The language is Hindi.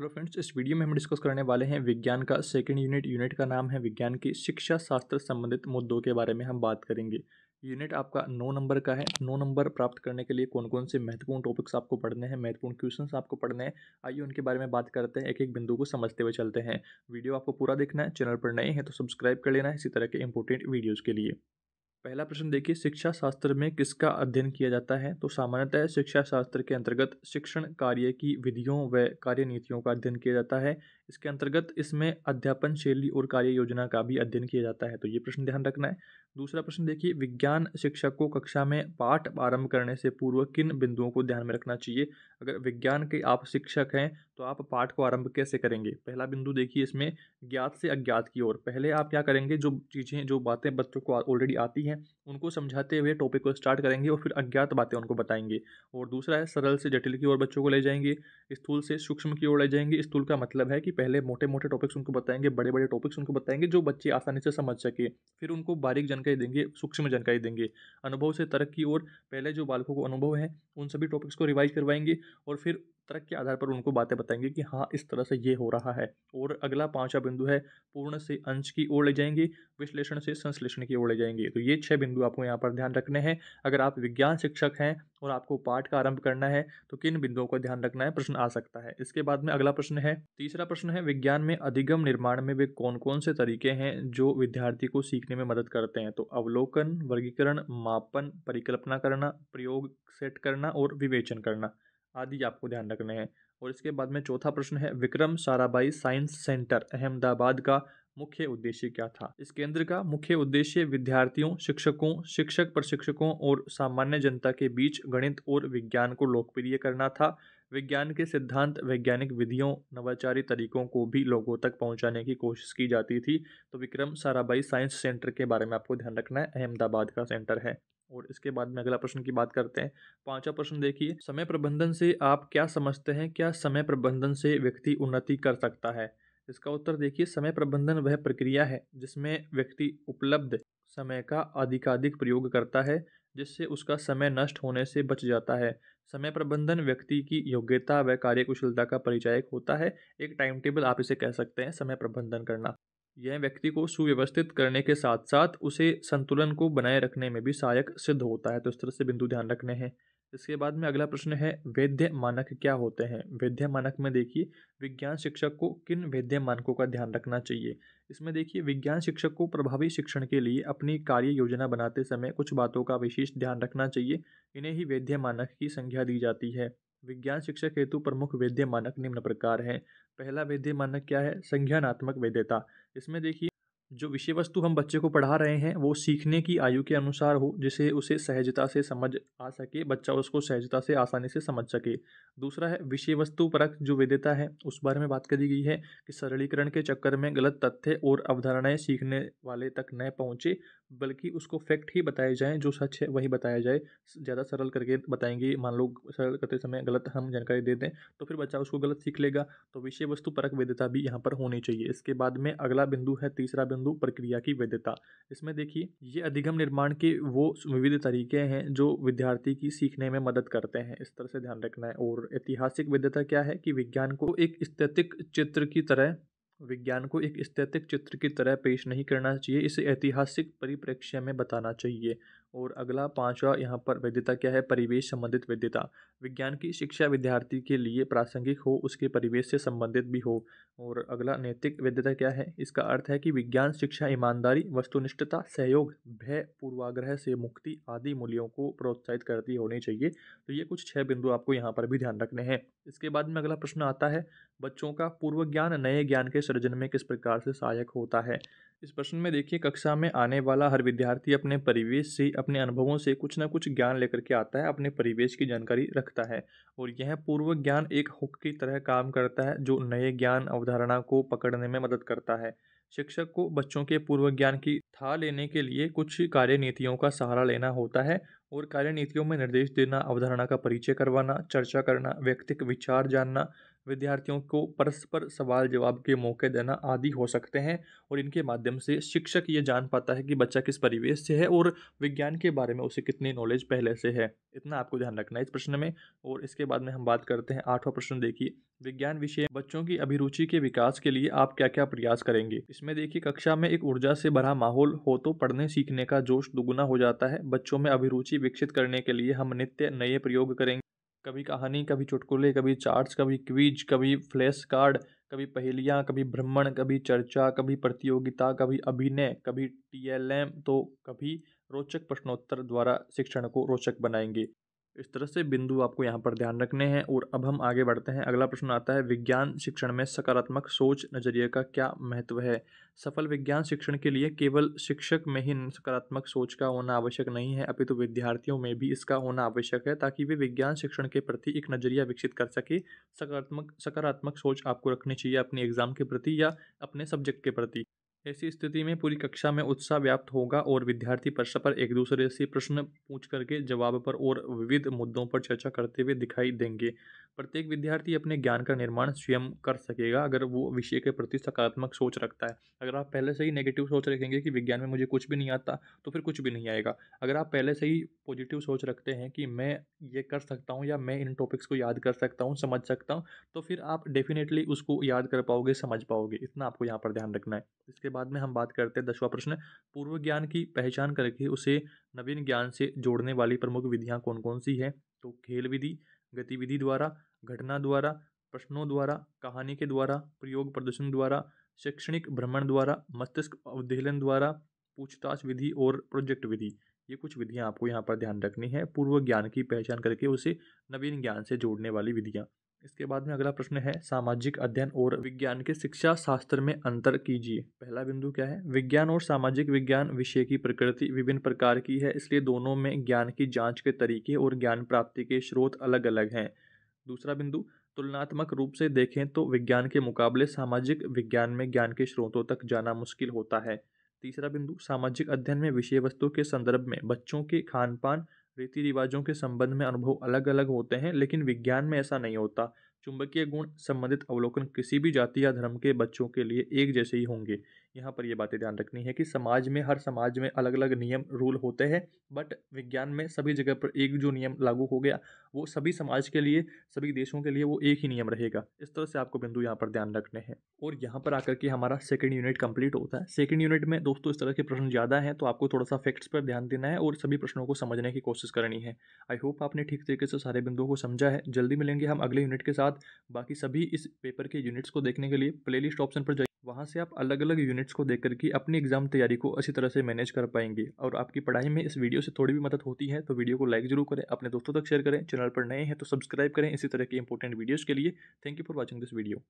हेलो फ्रेंड्स इस वीडियो में हम डिस्कस करने वाले हैं विज्ञान का सेकेंड यूनिट यूनिट का नाम है विज्ञान की शिक्षा शास्त्र संबंधित मुद्दों के बारे में हम बात करेंगे यूनिट आपका नौ नंबर का है नौ नंबर प्राप्त करने के लिए कौन कौन से महत्वपूर्ण टॉपिक्स आपको पढ़ने हैं महत्वपूर्ण क्वेश्चन आपको पढ़ने हैं आइए उनके बारे में बात करते हैं एक एक बिंदु को समझते हुए चलते हैं वीडियो आपको पूरा देखना है चैनल पर नए हैं तो सब्सक्राइब कर लेना है इसी तरह के इंपॉर्टेंट वीडियोज़ के लिए पहला प्रश्न देखिए शिक्षा शास्त्र में किसका अध्ययन किया जाता है तो सामान्यतः शिक्षा शास्त्र के अंतर्गत शिक्षण कार्य की विधियों व कार्य नीतियों का अध्ययन किया जाता है इसके अंतर्गत इसमें अध्यापन शैली और कार्य योजना का भी अध्ययन किया जाता है तो ये प्रश्न ध्यान रखना है दूसरा प्रश्न देखिए विज्ञान शिक्षक को कक्षा में पाठ आरंभ करने से पूर्व किन बिंदुओं को ध्यान में रखना चाहिए अगर विज्ञान के आप शिक्षक हैं तो आप पाठ को आरंभ कैसे करेंगे पहला बिंदु देखिए इसमें ज्ञात से अज्ञात की ओर पहले आप क्या करेंगे जो चीज़ें जो बातें बच्चों को ऑलरेडी आती हैं हैं उनको समझाते हुए टॉपिक को स्टार्ट करेंगे और फिर अज्ञात बातें उनको बताएंगे और दूसरा है सरल से जटिल की ओर बच्चों को ले जाएंगे स्थूल से सूक्ष्म की ओर ले जाएंगे स्थूल का मतलब है कि पहले मोटे मोटे टॉपिक्स उनको बताएंगे बड़े बड़े टॉपिक्स उनको बताएंगे जो बच्चे आसानी से समझ सके फिर उनको बारीक जानकारी देंगे सूक्ष्म जानकारी देंगे अनुभव से तर्क की ओर पहले जो बालकों को अनुभव है उन सभी टॉपिक्स को रिवाइज करवाएंगे और फिर तर्क के आधार पर उनको बातें बताएंगे कि हाँ इस तरह से ये हो रहा है और अगला पांचवा बिंदु है पूर्ण से अंश की ओर ले जाएंगे विश्लेषण से संश्लेषण की ओर ले जाएंगे तो ये छह बिंदु आपको यहाँ पर ध्यान रखने हैं अगर आप विज्ञान शिक्षक हैं और आपको पाठ का आरंभ करना है तो किन बिंदुओं का ध्यान रखना है प्रश्न आ सकता है इसके बाद में अगला प्रश्न है तीसरा प्रश्न है विज्ञान में अधिगम निर्माण में वे कौन कौन से तरीके हैं जो विद्यार्थी को सीखने में मदद करते हैं तो अवलोकन वर्गीकरण मापन परिकल्पना करना प्रयोग सेट करना और विवेचन करना आदि आपको ध्यान रखने हैं और इसके बाद में चौथा प्रश्न है विक्रम साराभाई साइंस सेंटर अहमदाबाद का मुख्य उद्देश्य क्या था इस केंद्र का मुख्य उद्देश्य विद्यार्थियों शिक्षकों शिक्षक प्रशिक्षकों और सामान्य जनता के बीच गणित और विज्ञान को लोकप्रिय करना था विज्ञान के सिद्धांत वैज्ञानिक विधियों नवाचारी तरीकों को भी लोगों तक पहुंचाने की कोशिश की जाती थी तो विक्रम साराभाई साइंस सेंटर के बारे में आपको ध्यान रखना है अहमदाबाद का सेंटर है और इसके बाद में अगला प्रश्न की बात करते हैं पांचवा प्रश्न देखिए समय प्रबंधन से आप क्या समझते हैं क्या समय प्रबंधन से व्यक्ति उन्नति कर सकता है इसका उत्तर देखिए समय प्रबंधन वह प्रक्रिया है जिसमें व्यक्ति उपलब्ध समय का अधिकाधिक प्रयोग करता है जिससे उसका समय नष्ट होने से बच जाता है समय प्रबंधन व्यक्ति की योग्यता व कार्यकुशलता का परिचायक होता है एक टाइम टेबल आप इसे कह सकते हैं समय प्रबंधन करना यह व्यक्ति को सुव्यवस्थित करने के साथ साथ उसे संतुलन को बनाए रखने में भी सहायक सिद्ध होता है तो इस तरह से बिंदु ध्यान रखने हैं इसके बाद में अगला प्रश्न है वैध्य मानक क्या होते हैं वैध्य मानक में देखिए विज्ञान शिक्षक को किन वैध्य मानकों का ध्यान रखना चाहिए इसमें देखिए विज्ञान शिक्षक को प्रभावी शिक्षण के लिए अपनी कार्य योजना बनाते समय कुछ बातों का विशेष ध्यान रखना चाहिए इन्हें ही वैध्य मानक की संख्या दी जाती है विज्ञान शिक्षक हेतु प्रमुख वैध्य मानक निम्न प्रकार हैं पहला वैध्य मानक क्या है संज्ञानात्मक वैधता इसमें देखिए जो विषय वस्तु हम बच्चे को पढ़ा रहे हैं वो सीखने की आयु के अनुसार हो जिसे उसे सहजता से समझ आ सके बच्चा उसको सहजता से आसानी से समझ सके दूसरा है विषय वस्तु परक जो वेदेता है उस बारे में बात करी गई है कि सरलीकरण के चक्कर में गलत तथ्य और अवधारणाएं सीखने वाले तक न पहुँचे बल्कि उसको फैक्ट ही बताए जाएँ जो सच है वही बताया जाए ज़्यादा सरल करके बताएंगे मान लो सरल करते समय गलत हम जानकारी दे दें तो फिर बच्चा उसको गलत सीख लेगा तो विषय वस्तु परक वेदेता भी यहाँ पर होनी चाहिए इसके बाद में अगला बिंदु है तीसरा बिंदु संधु प्रक्रिया की वैधता इसमें देखिए ये अधिगम निर्माण के वो विविध तरीके हैं जो विद्यार्थी की सीखने में मदद करते हैं इस तरह से ध्यान रखना है और ऐतिहासिक वैधता क्या है कि विज्ञान को एक स्थितिक चित्र की तरह विज्ञान को एक स्थैतिक चित्र की तरह पेश नहीं करना चाहिए इसे ऐतिहासिक परिप्रेक्ष्य में बताना चाहिए और अगला पाँचवा यहाँ पर वैधता क्या है परिवेश संबंधित वैधता विज्ञान की शिक्षा विद्यार्थी के लिए प्रासंगिक हो उसके परिवेश से संबंधित भी हो और अगला नैतिक वैधता क्या है इसका अर्थ है कि विज्ञान शिक्षा ईमानदारी वस्तुनिष्ठता सहयोग भय पूर्वाग्रह से मुक्ति आदि मूल्यों को प्रोत्साहित करती होनी चाहिए तो ये कुछ छः बिंदु आपको यहाँ पर भी ध्यान रखने हैं इसके बाद में अगला प्रश्न आता है बच्चों का पूर्व ज्ञान नए ज्ञान के सृजन में किस प्रकार से सहायक होता है इस प्रश्न में देखिए कक्षा में आने वाला हर विद्यार्थी अपने परिवेश से अपने अनुभवों से कुछ ना कुछ ज्ञान लेकर के आता है अपने परिवेश की जानकारी रखता है और यह पूर्व ज्ञान एक हुक की तरह काम करता है जो नए ज्ञान अवधारणा को पकड़ने में मदद करता है शिक्षक को बच्चों के पूर्व ज्ञान की था लेने के लिए कुछ कार्य नीतियों का सहारा लेना होता है और कार्यनीतियों में निर्देश देना अवधारणा का परिचय करवाना चर्चा करना व्यक्तिक विचार जानना विद्यार्थियों को परस्पर सवाल जवाब के मौके देना आदि हो सकते हैं और इनके माध्यम से शिक्षक ये जान पाता है कि बच्चा किस परिवेश से है और विज्ञान के बारे में उसे कितनी नॉलेज पहले से है इतना आपको ध्यान रखना है इस प्रश्न में और इसके बाद में हम बात करते हैं आठवां प्रश्न देखिए विज्ञान विषय बच्चों की अभिरुचि के विकास के लिए आप क्या क्या प्रयास करेंगे इसमें देखिए कक्षा में एक ऊर्जा से भरा माहौल हो तो पढ़ने सीखने का जोश दुगुना हो जाता है बच्चों में अभिरुचि विकसित करने के लिए हम नित्य नए प्रयोग करेंगे कभी कहानी कभी चुटकुले कभी चार्ट्स कभी क्विज कभी फ्लैश कार्ड कभी पहेलियाँ कभी भ्रमण कभी चर्चा कभी प्रतियोगिता कभी अभिनय कभी टी तो कभी रोचक प्रश्नोत्तर द्वारा शिक्षण को रोचक बनाएंगे इस तरह से बिंदु आपको यहाँ पर ध्यान रखने हैं और अब हम आगे बढ़ते हैं अगला प्रश्न आता है विज्ञान शिक्षण में सकारात्मक सोच नजरिए का क्या महत्व है सफल विज्ञान शिक्षण के लिए केवल शिक्षक में ही सकारात्मक सोच का होना आवश्यक नहीं है अपितु तो विद्यार्थियों में भी इसका होना आवश्यक है ताकि वे विज्ञान शिक्षण के प्रति एक नज़रिया विकसित कर सके सकारात्मक सकारात्मक सोच आपको रखनी चाहिए अपने एग्ज़ाम के प्रति या अपने सब्जेक्ट के प्रति ऐसी स्थिति में पूरी कक्षा में उत्साह व्याप्त होगा और विद्यार्थी परस्पर पर एक दूसरे से प्रश्न पूछ करके जवाब पर और विविध मुद्दों पर चर्चा करते हुए दिखाई देंगे प्रत्येक विद्यार्थी अपने ज्ञान का निर्माण स्वयं कर सकेगा अगर वो विषय के प्रति सकारात्मक सोच रखता है अगर आप पहले से ही नेगेटिव सोच रखेंगे कि विज्ञान में मुझे कुछ भी नहीं आता तो फिर कुछ भी नहीं आएगा अगर आप पहले से ही पॉजिटिव सोच रखते हैं कि मैं ये कर सकता हूँ या मैं इन टॉपिक्स को याद कर सकता हूँ समझ सकता हूँ तो फिर आप डेफिनेटली उसको याद कर पाओगे समझ पाओगे इतना आपको यहाँ पर ध्यान रखना है इसके बाद में हम बात करते हैं दसवा प्रश्न पूर्व ज्ञान की पहचान करके उसे नवीन ज्ञान से जोड़ने वाली प्रमुख विधियाँ कौन कौन सी हैं तो खेल विधि गतिविधि द्वारा घटना द्वारा प्रश्नों द्वारा कहानी के द्वारा प्रयोग प्रदर्शन द्वारा शैक्षणिक भ्रमण द्वारा मस्तिष्क अवधेलन द्वारा पूछताछ विधि और प्रोजेक्ट विधि ये कुछ विधियाँ आपको यहाँ पर ध्यान रखनी है पूर्व ज्ञान की पहचान करके उसे नवीन ज्ञान से जोड़ने वाली विधियाँ इसके बाद में अगला प्रश्न है सामाजिक अध्ययन और विज्ञान के शिक्षा शास्त्र में अंतर कीजिए पहला बिंदु क्या है विज्ञान और सामाजिक विज्ञान विषय की प्रकृति विभिन्न प्रकार की है इसलिए दोनों में ज्ञान की जांच के तरीके और ज्ञान प्राप्ति के स्रोत अलग अलग हैं दूसरा बिंदु तुलनात्मक रूप से देखें तो विज्ञान के मुकाबले सामाजिक विज्ञान में ज्ञान के स्रोतों तक जाना मुश्किल होता है तीसरा बिंदु सामाजिक अध्ययन में विषय वस्तु के संदर्भ में बच्चों के खान पान रीति रिवाजों के संबंध में अनुभव अलग अलग होते हैं लेकिन विज्ञान में ऐसा नहीं होता चुंबकीय गुण संबंधित अवलोकन किसी भी जाति या धर्म के बच्चों के लिए एक जैसे ही होंगे यहाँ पर ये बातें ध्यान रखनी है कि समाज में हर समाज में अलग अलग नियम रूल होते हैं बट विज्ञान में सभी जगह पर एक जो नियम लागू हो गया वो सभी समाज के लिए सभी देशों के लिए वो एक ही नियम रहेगा इस तरह से आपको बिंदु यहाँ पर ध्यान रखने हैं और यहाँ पर आकर के हमारा सेकेंड यूनिट कम्प्लीट होता है सेकेंड यूनिट में दोस्तों इस तरह के प्रश्न ज़्यादा हैं तो आपको थोड़ा सा फैक्ट्स पर ध्यान देना है और सभी प्रश्नों को समझने की कोशिश करनी है आई होप आपने ठीक तरीके से सारे बिंदुओं को समझा है जल्दी मिलेंगे हम अगले यूनिट के साथ बाद बाकी सभी इस पेपर के यूनिट्स को देखने के लिए प्लेलिस्ट ऑप्शन पर जाइए वहाँ से आप अलग अलग यूनिट्स को देख करके अपनी एग्जाम तैयारी को अच्छी तरह से मैनेज कर पाएंगे और आपकी पढ़ाई में इस वीडियो से थोड़ी भी मदद होती है तो वीडियो को लाइक जरूर करें अपने दोस्तों तक शेयर करें चैनल पर नए हैं तो सब्सक्राइब करें इसी तरह की इंपॉर्टेंट वीडियोज़ के लिए thank you for watching this video